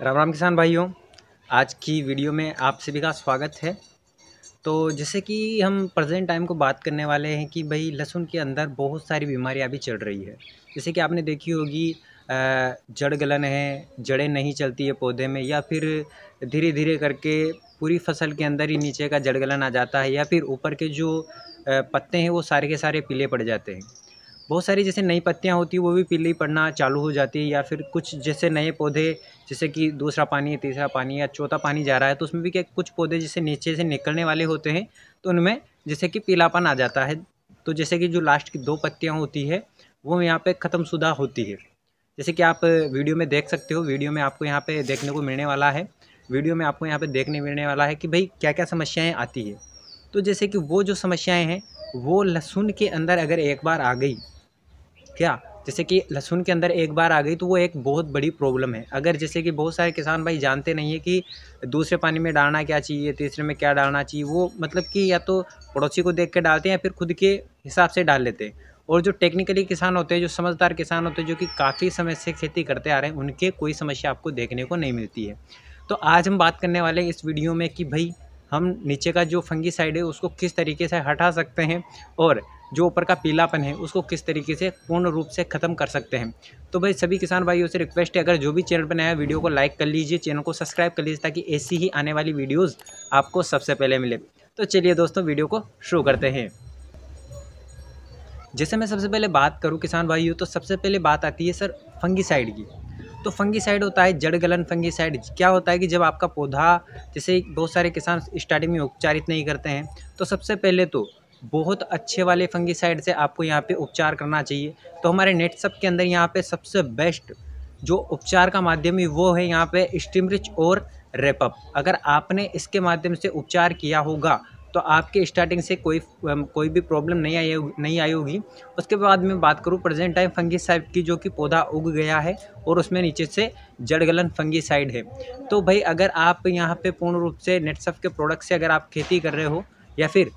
राम राम किसान भाइयों आज की वीडियो में आप सभी का स्वागत है तो जैसे कि हम प्रेजेंट टाइम को बात करने वाले हैं कि भाई लहसुन के अंदर बहुत सारी बीमारियां अभी चल रही है जैसे कि आपने देखी होगी जड़ गलन है जड़ें नहीं चलती है पौधे में या फिर धीरे धीरे करके पूरी फसल के अंदर ही नीचे का जड़ गलन आ जाता है या फिर ऊपर के जो पत्ते हैं वो सारे के सारे पीले पड़ जाते हैं बहुत सारी जैसे नई पत्तियाँ होती हैं वो भी पीली पड़ना चालू हो जाती है या फिर कुछ जैसे नए पौधे जैसे कि दूसरा पानी तीसरा पानी या चौथा पानी जा रहा है तो उसमें भी क्या कुछ पौधे जैसे नीचे से निकलने वाले होते हैं तो उनमें जैसे कि पीलापन आ जाता है तो जैसे कि जो लास्ट की दो पत्तियाँ होती है वो यहाँ पर ख़त्मशुदा होती है जैसे कि आप वीडियो में देख सकते हो वीडियो में आपको यहाँ पर देखने को मिलने वाला है वीडियो में आपको यहाँ पर देखने मिलने वाला है कि भाई क्या क्या समस्याएँ आती है तो जैसे कि वो जो समस्याएँ हैं वो लहसुन के अंदर अगर एक बार आ गई क्या जैसे कि लहसुन के अंदर एक बार आ गई तो वो एक बहुत बड़ी प्रॉब्लम है अगर जैसे कि बहुत सारे किसान भाई जानते नहीं है कि दूसरे पानी में डालना क्या चाहिए तीसरे में क्या डालना चाहिए वो मतलब कि या तो पड़ोसी को देख के डालते हैं या फिर खुद के हिसाब से डाल लेते हैं और जो टेक्निकली किसान होते हैं जो समझदार किसान होते हैं जो कि काफ़ी समय से खेती करते आ रहे हैं उनके कोई समस्या आपको देखने को नहीं मिलती है तो आज हम बात करने वाले हैं इस वीडियो में कि भाई हम नीचे का जो फंगी साइड है उसको किस तरीके से हटा सकते हैं और जो ऊपर का पीलापन है उसको किस तरीके से पूर्ण रूप से ख़त्म कर सकते हैं तो भाई सभी किसान भाइयों से रिक्वेस्ट है अगर जो भी चैनल पर नया वीडियो को लाइक कर लीजिए चैनल को सब्सक्राइब कर लीजिए ताकि ऐसी ही आने वाली वीडियोज़ आपको सबसे पहले मिले तो चलिए दोस्तों वीडियो को शुरू करते हैं जैसे मैं सबसे पहले बात करूँ किसान भाइयों तो सबसे पहले बात आती है सर फंगी साइड की तो फंगीसाइड होता है जड़ गलन फंगीसाइड क्या होता है कि जब आपका पौधा जैसे बहुत सारे किसान स्टार्टिंग में उपचारित नहीं करते हैं तो सबसे पहले तो बहुत अच्छे वाले फंगीसाइड से आपको यहाँ पे उपचार करना चाहिए तो हमारे नेटसप के अंदर यहाँ पे सबसे बेस्ट जो उपचार का माध्यम है वो है यहाँ पे स्टिमरिच और रेपअप अगर आपने इसके माध्यम से उपचार किया होगा तो आपके स्टार्टिंग से कोई कोई भी प्रॉब्लम नहीं आई नहीं आई होगी उसके बाद में बात करूँ प्रेजेंट टाइम साइड की जो कि पौधा उग गया है और उसमें नीचे से जड़ गलन साइड है तो भाई अगर आप यहाँ पे पूर्ण रूप से नेटसफ के प्रोडक्ट से अगर आप खेती कर रहे हो या फिर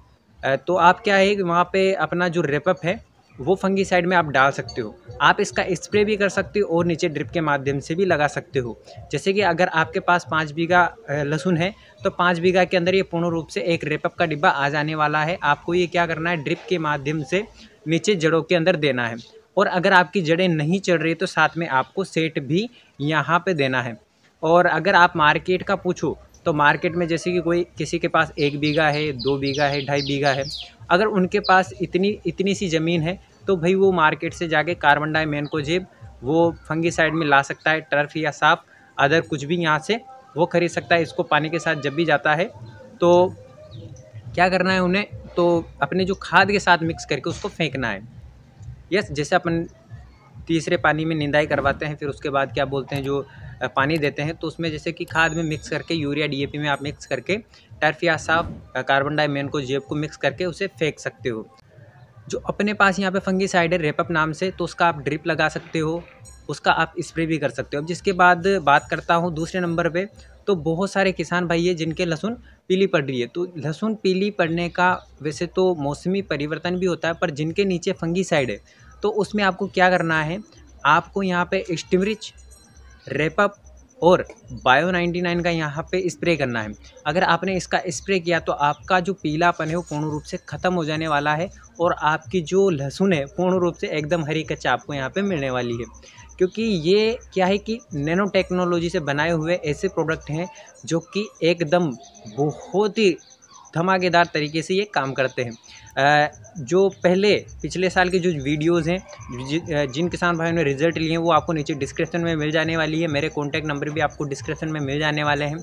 तो आप क्या है वहाँ पर अपना जो रेपअप है वो फंगीसाइड में आप डाल सकते हो आप इसका स्प्रे भी कर सकते हो और नीचे ड्रिप के माध्यम से भी लगा सकते हो जैसे कि अगर आपके पास पाँच बीघा लहसुन है तो पाँच बीघा के अंदर ये पूर्ण रूप से एक रेपअप का डिब्बा आ जाने वाला है आपको ये क्या करना है ड्रिप के माध्यम से नीचे जड़ों के अंदर देना है और अगर आपकी जड़ें नहीं चढ़ रही तो साथ में आपको सेट भी यहाँ पर देना है और अगर आप मार्केट का पूछो तो मार्केट में जैसे कि कोई किसी के पास एक बीघा है दो बीघा है ढाई बीघा है अगर उनके पास इतनी इतनी सी ज़मीन है तो भाई वो मार्केट से जाके कार्बन डाई जेब वो फंगीसाइड में ला सकता है टर्फ या साफ अदर कुछ भी यहाँ से वो खरीद सकता है इसको पानी के साथ जब भी जाता है तो क्या करना है उन्हें तो अपने जो खाद के साथ मिक्स करके उसको फेंकना है यस जैसे अपन तीसरे पानी में निंदाई करवाते हैं फिर उसके बाद क्या बोलते हैं जो पानी देते हैं तो उसमें जैसे कि खाद में मिक्स करके यूरिया डीएपी में आप मिक्स करके टर्फ या साफ कार्बन डाइमेन को जेब को मिक्स करके उसे फेंक सकते हो जो अपने पास यहाँ पे साइड है रेपअप नाम से तो उसका आप ड्रिप लगा सकते हो उसका आप स्प्रे भी कर सकते हो अब जिसके बाद बात करता हूँ दूसरे नंबर पर तो बहुत सारे किसान भाई है जिनके लहसुन पीली पड़ रही है तो लहसुन पीली पड़ने का वैसे तो मौसमी परिवर्तन भी होता है पर जिनके नीचे फंगी साइड है तो उसमें आपको क्या करना है आपको यहाँ पे स्टिमरिच रेपअप और बायो 99 का यहाँ पे स्प्रे करना है अगर आपने इसका स्प्रे किया तो आपका जो पीलापन है वो पूर्ण रूप से ख़त्म हो जाने वाला है और आपकी जो लहसुन है पूर्ण रूप से एकदम हरी कच्चा आपको यहाँ पे मिलने वाली है क्योंकि ये क्या है कि नैनो टेक्नोलॉजी से बनाए हुए ऐसे प्रोडक्ट हैं जो कि एकदम बहुत ही धमाकेदार तरीके से ये काम करते हैं जो पहले पिछले साल के जो वीडियोज़ हैं जिन किसान भाइयों ने रिजल्ट लिए हैं वो आपको नीचे डिस्क्रिप्शन में मिल जाने वाली है मेरे कॉन्टैक्ट नंबर भी आपको डिस्क्रिप्शन में मिल जाने वाले हैं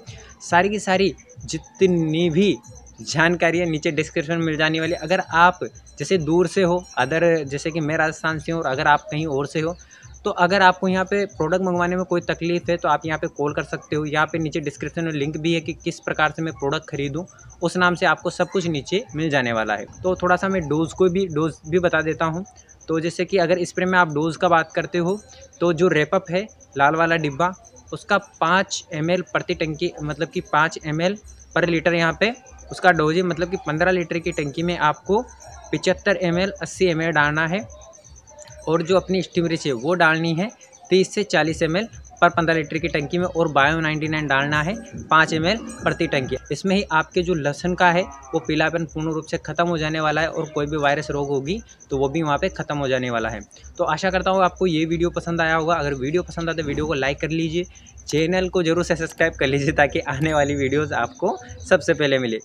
सारी की सारी जितनी भी जानकारियाँ नीचे डिस्क्रिप्शन में मिल जाने वाली अगर आप जैसे दूर से हो अदर जैसे कि मैं राजस्थान से हूँ और अगर आप कहीं और से हो तो अगर आपको यहाँ पे प्रोडक्ट मंगवाने में कोई तकलीफ़ है तो आप यहाँ पे कॉल कर सकते हो यहाँ पे नीचे डिस्क्रिप्शन में लिंक भी है कि किस प्रकार से मैं प्रोडक्ट खरीदूँ उस नाम से आपको सब कुछ नीचे मिल जाने वाला है तो थोड़ा सा मैं डोज़ को भी डोज़ भी बता देता हूँ तो जैसे कि अगर स्प्रे में आप डोज़ का बात करते हो तो जो रेपअप है लाल वाला डिब्बा उसका पाँच एम प्रति टंकी मतलब कि पाँच एम पर लीटर यहाँ पर उसका डोज मतलब कि पंद्रह लीटर की टंकी में आपको पिचहत्तर एम एल अस्सी एम डालना है और जो अपनी स्टीमरिच है वो डालनी है तीस से चालीस एम पर पंद्रह लीटर की टंकी में और बायो नाइन्टी नाइन डालना है पाँच एम प्रति टंकी इसमें ही आपके जो लहसुन का है वो पीलापन पूर्ण रूप से ख़त्म हो जाने वाला है और कोई भी वायरस रोग होगी तो वो भी वहाँ पे ख़त्म हो जाने वाला है तो आशा करता हूँ आपको ये वीडियो पसंद आया होगा अगर वीडियो पसंद आए तो वीडियो को लाइक कर लीजिए चैनल को ज़रूर से सब्सक्राइब कर लीजिए ताकि आने वाली वीडियोज़ आपको सबसे पहले मिले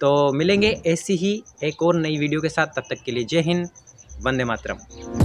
तो मिलेंगे ऐसी ही एक और नई वीडियो के साथ तब तक के लिए जय हिंद वंदे मातरम